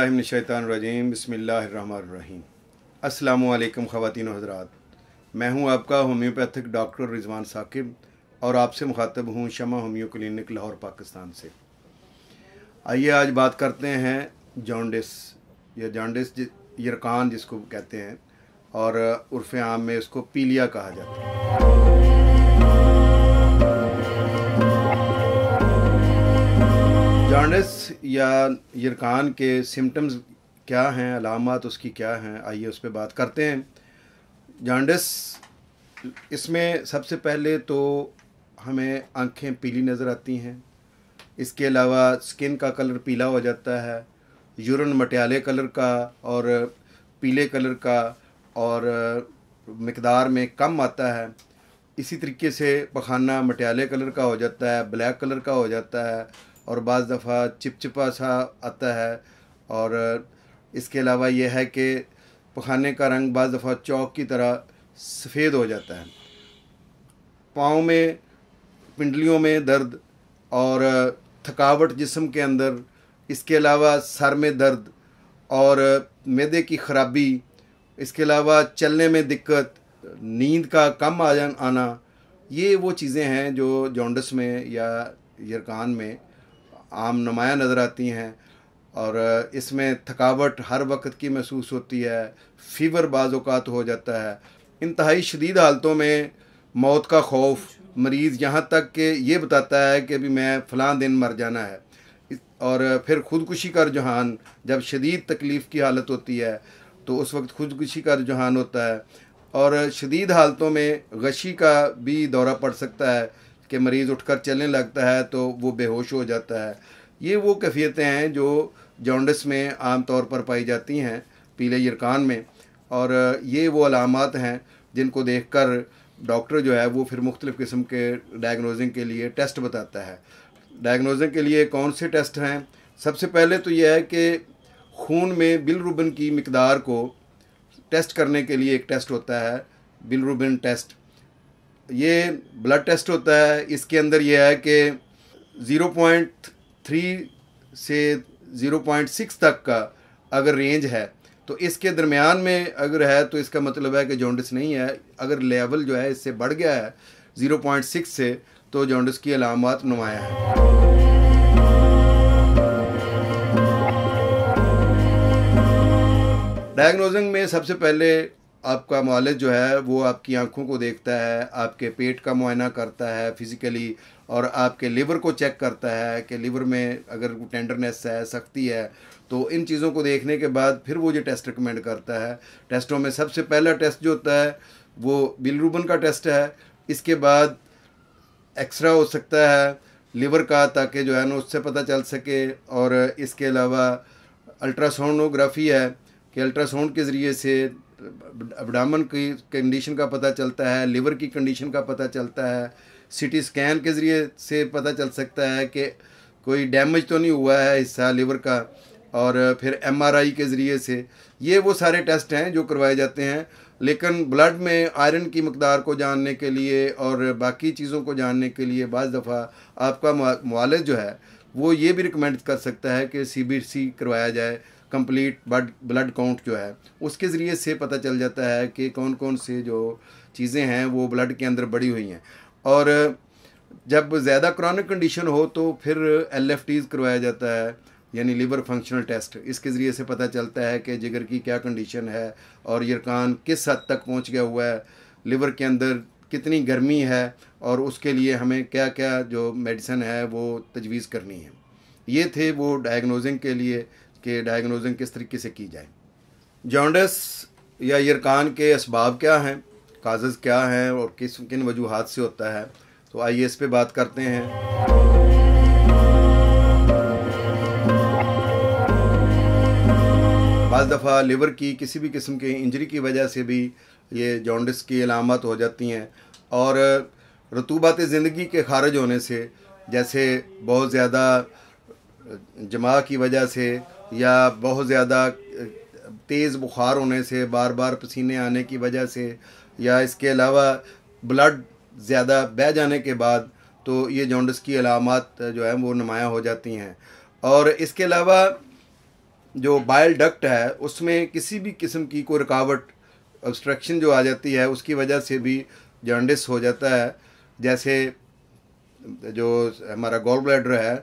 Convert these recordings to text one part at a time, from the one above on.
अज़बिल्लिनशैतरजीम बसमीम अल्लाम ख़वान हजरात मैं हूं आपका होम्योपैथिक डॉक्टर रिजवान साकिब और आपसे मुखातब हूं शमा होम्यो क्लिनिक लाहौर पाकिस्तान से आइए आज बात करते हैं जॉन्डिस या जॉन्डिस यरकान जिसको कहते हैं और उर्फ़ आम में इसको पीलिया कहा जाता है जॉन्डिस या यरकान के सिम्टम्स क्या हैं अलामत उसकी क्या हैं आइए उस पर बात करते हैं जॉन्डिस इसमें सबसे पहले तो हमें आंखें पीली नज़र आती हैं इसके अलावा स्किन का कलर पीला हो जाता है यूरन मटियाले कलर का और पीले कलर का और मकदार में कम आता है इसी तरीके से पखाना मटियाले कलर का हो जाता है ब्लैक कलर का हो जाता है और बज़ दफ़ा चिपचिपा सा आता है और इसके अलावा यह है कि पखाने का रंग बाज़ दफ़ा चौक की तरह सफ़ेद हो जाता है पाँव में पिंडलियों में दर्द और थकावट जिसम के अंदर इसके अलावा सर में दर्द और मैदे की खराबी इसके अलावा चलने में दिक्कत नींद का कम आ आना ये वो चीज़ें हैं जो जॉन्डस में या यरकान में आम नुमाया नज़र आती हैं और इसमें थकावट हर वक्त की महसूस होती है फीवर बाज़ात हो जाता है इंतहाई शदीद हालतों में मौत का खौफ मरीज़ यहाँ तक कि ये बताता है कि अभी मैं फ़लाँ दिन मर जाना है और फिर खुदकुशी का रुझान जब शदीद तकलीफ़ की हालत होती है तो उस वक्त खुदकुशी का रुझान होता है और शदीद हालतों में गशी का भी दौरा पड़ सकता है कि मरीज़ उठकर चलने लगता है तो वो बेहोश हो जाता है ये वो कैफियतें हैं जो जॉन्डस में आम तौर पर पाई जाती हैं पीले यरकान में और ये वो अलामत हैं जिनको देख कर डॉक्टर जो है वो फिर मुख्तलिफ़ किस्म के डायग्नोजिंग के लिए टेस्ट बताता है डायग्नोजिंग के लिए कौन से टेस्ट हैं सबसे पहले तो यह है कि खून में बिलरुबिन की मकदार को टेस्ट करने के लिए एक टेस्ट होता है बिलरुबिन टेस्ट ये ब्लड टेस्ट होता है इसके अंदर ये है कि 0.3 से 0.6 तक का अगर रेंज है तो इसके दरमियान में अगर है तो इसका मतलब है कि जॉन्डिस नहीं है अगर लेवल जो है इससे बढ़ गया है 0.6 से तो जॉन्डिस की अलामत नुमाया है डायग्नोजिंग में सबसे पहले आपका मालिक जो है वो आपकी आंखों को देखता है आपके पेट का मुआयना करता है फिज़िकली और आपके लिवर को चेक करता है कि लिवर में अगर टेंडरनेस है सख्ती है तो इन चीज़ों को देखने के बाद फिर वो ये टेस्ट रिकमेंड करता है टेस्टों में सबसे पहला टेस्ट जो होता है वो बिलरूबन का टेस्ट है इसके बाद एक्सरा हो सकता है लिवर का ताकि जो है ना उससे पता चल सके और इसके अलावा अल्ट्रासाउंडोग्राफी है कि अल्ट्रासाउंड के ज़रिए से अबडामन की कंडीशन का पता चलता है लिवर की कंडीशन का पता चलता है सिटी स्कैन के ज़रिए से पता चल सकता है कि कोई डैमेज तो नहीं हुआ है हिस्सा लिवर का और फिर एमआरआई के ज़रिए से ये वो सारे टेस्ट हैं जो करवाए जाते हैं लेकिन ब्लड में आयरन की मकदार को जानने के लिए और बाकी चीज़ों को जानने के लिए बज़ दफ़ा आपका मालज जो है वो ये भी रिकमेंड कर सकता है कि सी करवाया जाए कंप्लीट ब्लड ब्लड काउंट जो है उसके ज़रिए से पता चल जाता है कि कौन कौन से जो चीज़ें हैं वो ब्लड के अंदर बढ़ी हुई हैं और जब ज़्यादा क्रॉनिक कंडीशन हो तो फिर एल एफ टीज़ करवाया जाता है यानी लिवर फंक्शनल टेस्ट इसके ज़रिए से पता चलता है कि जिगर की क्या कंडीशन है और यरकान किस हद तक पहुंच गया हुआ है लिवर के अंदर कितनी गर्मी है और उसके लिए हमें क्या क्या जो मेडिसन है वो तजवीज़ करनी है ये थे वो डायग्नोजिंग के लिए कि डायग्नोजिंग किस तरीके से की जाए जॉन्डस या यरकान के इसबाब क्या हैं काजेज़ क्या हैं और किस किन वजूहत से होता है तो आइए इस पर बात करते हैं बज़ दफ़ा लिवर की किसी भी किस्म के इंजरी की वजह से भी ये जॉन्डिस की अलामत हो जाती हैं और रतूबात ज़िंदगी के ख़ारज होने से जैसे बहुत ज़्यादा जमा की वजह से या बहुत ज़्यादा तेज़ बुखार होने से बार बार पसीने आने की वजह से या इसके अलावा ब्लड ज़्यादा बह जाने के बाद तो ये जॉन्डस की अलामत जो है वो नुमाया हो जाती हैं और इसके अलावा जो बाइल डक्ट है उसमें किसी भी किस्म की कोई रुकावट ऑब्स्ट्रक्शन जो आ जाती है उसकी वजह से भी जॉन्डिस हो जाता है जैसे जो हमारा गोल ब्लैडर है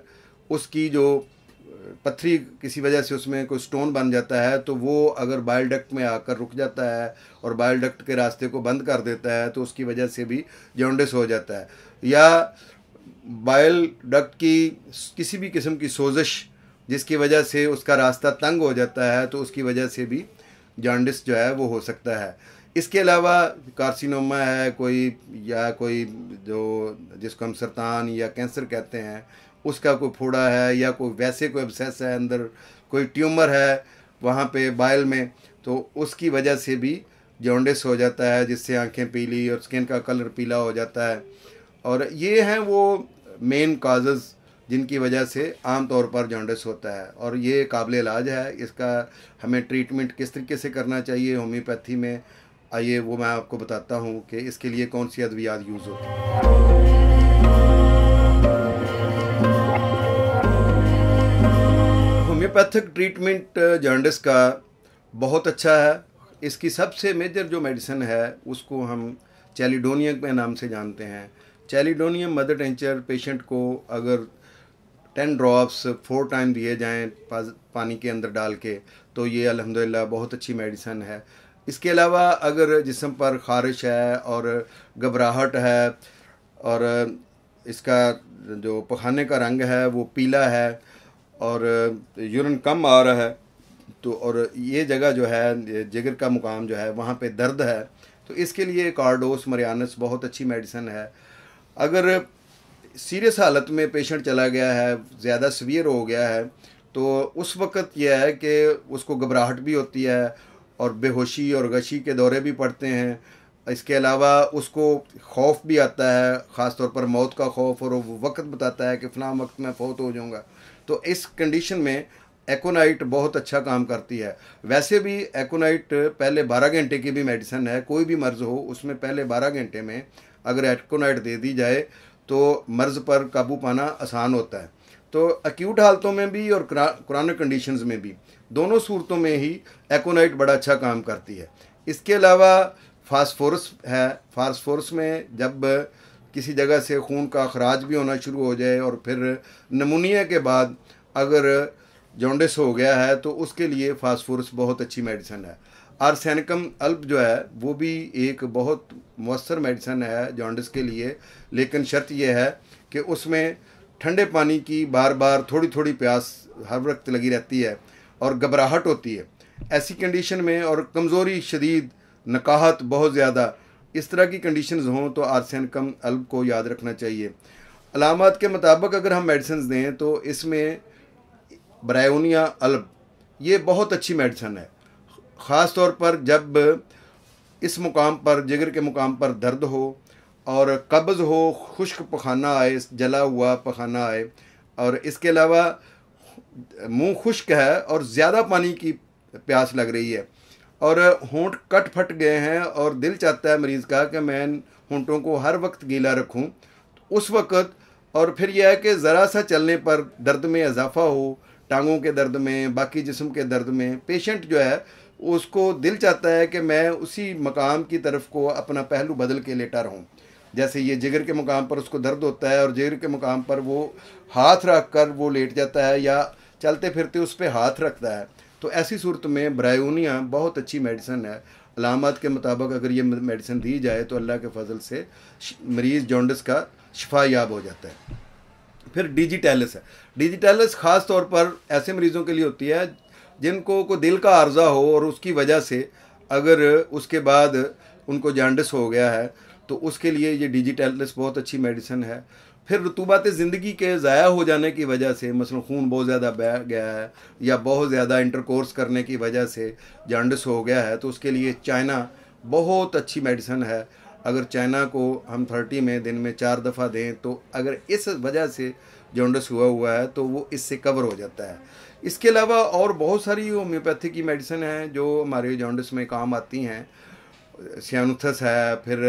उसकी जो पत्थरी किसी वजह से उसमें कोई स्टोन बन जाता है तो वो अगर बाइल डक्ट में आकर रुक जाता है और बायोडक्ट डक्ट के रास्ते को बंद कर देता है तो उसकी वजह से भी जॉन्डिस हो जाता है या बायल डक्ट की किसी भी किस्म की सोजिश जिसकी वजह से उसका रास्ता तंग हो जाता है तो उसकी वजह से भी जॉन्डिस जो है वो हो सकता है इसके अलावा कार्सिनोमा है कोई या कोई जो जिसको हम सरतान या कैंसर कहते हैं उसका कोई फोड़ा है या कोई वैसे कोई एबसेस है अंदर कोई ट्यूमर है वहाँ पे बायल में तो उसकी वजह से भी जॉन्डिस हो जाता है जिससे आंखें पीली और स्किन का कलर पीला हो जाता है और ये हैं वो मेन काजेज़ जिनकी वजह से आम तौर पर जॉन्डिस होता है और ये काबिल इलाज है इसका हमें ट्रीटमेंट किस तरीके से करना चाहिए होम्योपैथी में आइए वो मैं आपको बताता हूँ कि इसके लिए कौन सी अद्वियात यूज़ होती है होम्योपैथिक ट्रीटमेंट जॉन्डिस का बहुत अच्छा है इसकी सबसे मेजर जो मेडिसिन है उसको हम चैलिडोनियम के नाम से जानते हैं चैलिडोनियम मदर टेंचर पेशेंट को अगर टेन ड्रॉप्स फोर टाइम दिए जाएं पानी के अंदर डाल के तो ये अलहमदिल्ला बहुत अच्छी मेडिसन है इसके अलावा अगर जिसम पर ख़ारिश है और घबराहट है और इसका जो पखाने का रंग है वो पीला है और यूरिन कम आ रहा है तो और ये जगह जो है जिगर का मुकाम जो है वहाँ पे दर्द है तो इसके लिए कार्डोस मरियानस बहुत अच्छी मेडिसिन है अगर सीरियस हालत में पेशेंट चला गया है ज़्यादा सवियर हो गया है तो उस वक़्त यह है कि उसको घबराहट भी होती है और बेहोशी और गशी के दौरे भी पड़ते हैं इसके अलावा उसको खौफ भी आता है ख़ासतौर पर मौत का खौफ और वो वक्त बताता है कि फ़लाँ वक्त मैं फ़ौत हो जाऊँगा तो इस कंडीशन में एकोनाइट बहुत अच्छा काम करती है वैसे भी एकोनाइट पहले 12 घंटे की भी मेडिसिन है कोई भी मर्ज़ हो उसमें पहले 12 घंटे में अगर एकोनाइट दे दी जाए तो मर्ज़ पर काबू पाना आसान होता है तो अक्यूट हालतों में भी और क्रानिक कंडीशंस में भी दोनों सूरतों में ही एकोनाइट बड़ा अच्छा काम करती है इसके अलावा फास्फोरस है फास्फोरस में जब किसी जगह से खून का अखराज भी होना शुरू हो जाए और फिर नमूनिया के बाद अगर जॉन्डिस हो गया है तो उसके लिए फास्फोरस बहुत अच्छी मेडिसन है आर्सेनिकम अल्प जो है वो भी एक बहुत मवसर मेडिसन है जॉन्डिस के लिए लेकिन शर्त यह है कि उसमें ठंडे पानी की बार बार थोड़ी थोड़ी प्यास हर वक्त लगी रहती है और घबराहट होती है ऐसी कंडीशन में और कमज़ोरी शदीद नकाहत बहुत ज़्यादा इस तरह की कंडीशंस हों तो आरसेन कम अल्ब को याद रखना चाहिए अलामत के मुताबिक अगर हम मेडिसन दें तो इसमें ब्रायोनिया अल्ब ये बहुत अच्छी मेडिसन है ख़ास तौर पर जब इस मुकाम पर जिगर के मुकाम पर दर्द हो और कब्ज़ हो खुश्क पखाना आए जला हुआ पखाना आए और इसके अलावा मुंह खुश्क है और ज़्यादा पानी की प्यास लग रही है और होंठ कट फट गए हैं और दिल चाहता है मरीज़ का कि मैं होंठों को हर वक्त गीला रखूं उस वक्त और फिर यह है कि ज़रा सा चलने पर दर्द में इजाफा हो टांगों के दर्द में बाकी जिस्म के दर्द में पेशेंट जो है उसको दिल चाहता है कि मैं उसी मकाम की तरफ को अपना पहलू बदल के लेटा रहूं जैसे ये जिगर के मुकाम पर उसको दर्द होता है और जिगर के मुकाम पर वो हाथ रख कर वो लेट जाता है या चलते फिरते उस पर हाथ रखता है तो ऐसी सूरत में ब्रायोनिया बहुत अच्छी मेडिसन है अलामत के मुताबिक अगर ये मेडिसिन दी जाए तो अल्लाह के फजल से मरीज़ जॉन्डस का शिफा याब हो जाता है फिर डिजिटैलिस है डिजिटैलिस ख़ास तौर पर ऐसे मरीज़ों के लिए होती है जिनको को दिल का आर्जा हो और उसकी वजह से अगर उसके बाद उनको जॉन्डस हो गया है तो उसके लिए ये डिजिटैलिस बहुत अच्छी मेडिसिन है फिर रतूबात ज़िंदगी के ज़ाया हो जाने की वजह से मसलन खून बहुत ज़्यादा बह गया है या बहुत ज़्यादा इंटरकोर्स करने की वजह से जॉन्डिस हो गया है तो उसके लिए चाइना बहुत अच्छी मेडिसन है अगर चाइना को हम थर्टी में दिन में चार दफ़ा दें तो अगर इस वजह से जॉन्डस हुआ हुआ है तो वो इससे कवर हो जाता है इसके अलावा और बहुत सारी होम्योपैथी की मेडिसन हैं जो हमारे जॉन्डस में काम आती हैं सियानुथस है फिर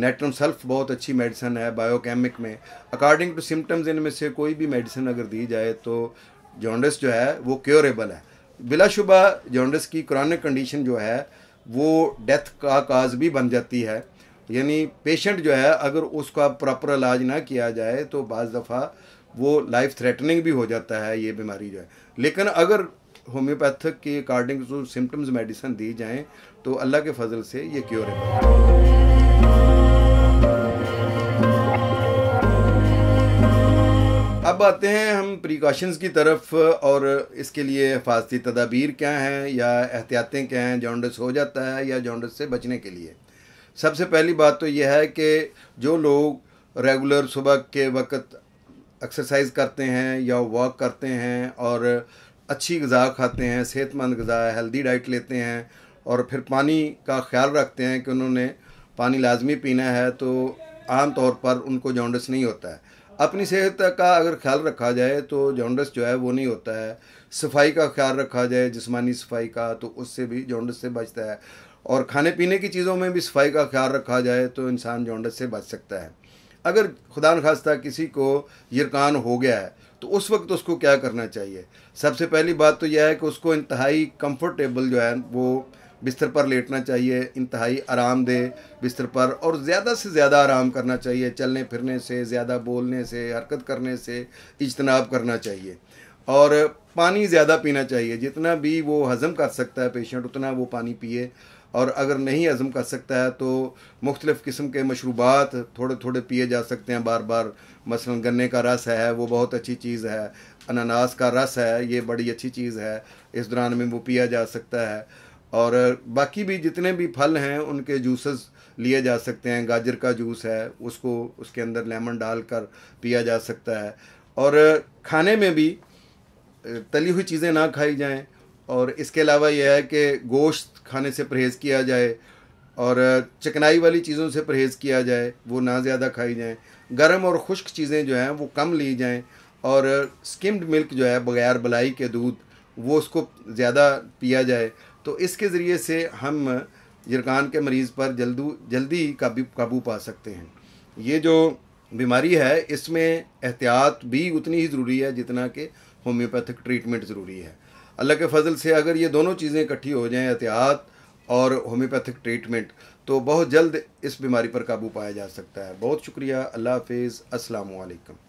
नेट्रम सल्फ बहुत अच्छी मेडिसन है बायोकेमिक में अकॉर्डिंग टू सिम्टम्स इनमें से कोई भी मेडिसन अगर दी जाए तो जॉन्डस जो है वो क्योरेबल है बिलाशुबा जॉन्डस की क्रॉनिक कंडीशन जो है वो डेथ का काज भी बन जाती है यानी पेशेंट जो है अगर उसका प्रॉपर इलाज ना किया जाए तो बज़ दफ़ा वो लाइफ थ्रेटनिंग भी हो जाता है ये बीमारी जो है लेकिन अगर होम्योपैथिक के अकॉर्डिंग जो सिम्टम्स मेडिसन दी जाएँ तो अल्लाह के फजल से ये है अब आते हैं हम प्रिकॉशंस की तरफ और इसके लिए हिफाजती तदाबीर क्या हैं या एहतियातें क्या हैं जॉन्डस हो जाता है या जॉन्डस से बचने के लिए सबसे पहली बात तो यह है कि जो लोग रेगुलर सुबह के वक्त एक्सरसाइज करते हैं या वॉक करते हैं और अच्छी गज़ा खाते हैं सेहतमंद गज़ा हेल्दी डाइट लेते हैं और फिर पानी का ख्याल रखते हैं कि उन्होंने पानी लाजमी पीना है तो आम तौर पर उनको जॉन्डस नहीं होता है अपनी सेहत का अगर ख्याल रखा जाए तो जॉन्डस जो है वो नहीं होता है सफाई का ख्याल रखा जाए जिसमानी सफाई का तो उससे भी जॉन्डस से बचता है और खाने पीने की चीज़ों में भी सफाई का ख्याल रखा जाए तो इंसान जॉन्डस से बच सकता है अगर खुदा खास्ता किसी को यकान हो गया है तो उस वक्त उसको क्या करना चाहिए सबसे पहली बात तो यह है कि उसको इंतहाई कंफर्टेबल जो है वो बिस्तर पर लेटना चाहिए इंतहाई आरामदेह बिस्तर पर और ज़्यादा से ज़्यादा आराम करना चाहिए चलने फिरने से ज़्यादा बोलने से हरकत करने से इजतनाब करना चाहिए और पानी ज़्यादा पीना चाहिए जितना भी वो हज़म कर सकता है पेशेंट उतना वो पानी पिए और अगर नहीं हज़म कर सकता है तो मुख्तलिफ़ किस्म के मशरूबात थोड़े थोड़े पिए जा सकते हैं बार बार मसलन गन्ने का रस है वो बहुत अच्छी चीज़ है अनानास का रस है ये बड़ी अच्छी चीज़ है इस दौरान में वो पिया जा सकता है और बाकी भी जितने भी फल हैं उनके जूसेस लिए जा सकते हैं गाजर का जूस है उसको उसके अंदर लेमन डाल कर पिया जा सकता है और खाने में भी तली हुई चीज़ें ना खाई जाएं और इसके अलावा यह है कि गोश्त खाने से परहेज़ किया जाए और चिकनाई वाली चीज़ों से परहेज़ किया जाए वो ना ज़्यादा खाई जाएँ गर्म और खुश्क चीज़ें जो हैं वो कम ली जाएँ और स्किम्ड मिल्क जो है बगैर बलाई के दूध वो उसको ज़्यादा पिया जाए तो इसके ज़रिए से हम जरकान के मरीज़ पर जल्दू जल्दी काबू काबू पा सकते हैं ये जो बीमारी है इसमें एहतियात भी उतनी ही ज़रूरी है जितना कि होम्योपैथिक ट्रीटमेंट ज़रूरी है अल्लाह के फजल से अगर ये दोनों चीज़ें इकट्ठी हो जाएँ एहतियात और होम्योपैथिक ट्रीटमेंट तो बहुत जल्द इस बीमारी पर काबू पाया जा सकता है बहुत शुक्रिया अल्लाह हाफिज़ असलकम